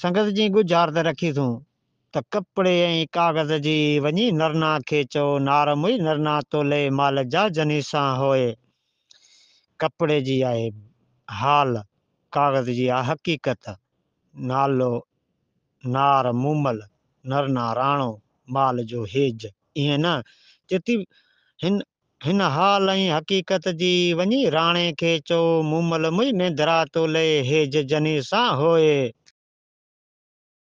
संगत जी गुजारत रखी अथऊं त कपड़े ऐं कागज़ जी वञी नरना खे चओ नार मुई नरना तोले माल जा जनी सां होए कपड़े जी आहे हाल कागज़ जी आहे हक़ीक़त नालो नार मूमल नरना राणो माल जो हेज ईअं न चेती हिन हिन हाल ऐं हक़ीक़त जी वञी राणे खे चओ मूमल मुई निंद्रा तोले हेज जनी सां होए